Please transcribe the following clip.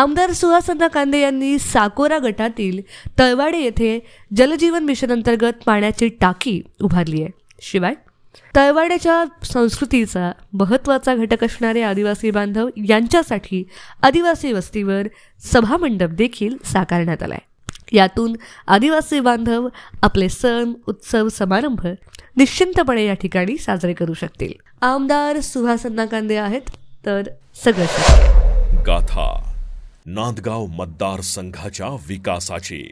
आमदार सुहासना कांदे यांनी साकोरा गटातील तळवाडे येथे जलजीवन मिशन अंतर्गत पाण्याची टाकी उभारली आहे शिवाय तळवाड्याच्या संस्कृतीचा महत्त्वाचा घटक असणारे आदिवासी बांधव यांच्यासाठी आदिवासी वस्तीवर सभामंडप देखील साकारण्यात आला यातून आदिवासी बांधव आपले सण उत्सव समारंभ निश्चिंतपणे या ठिकाणी साजरे करू शकतील आमदार सुहासन्ना कांदे आहेत तर सगळं गाथा नांदगाव संघा विकासाची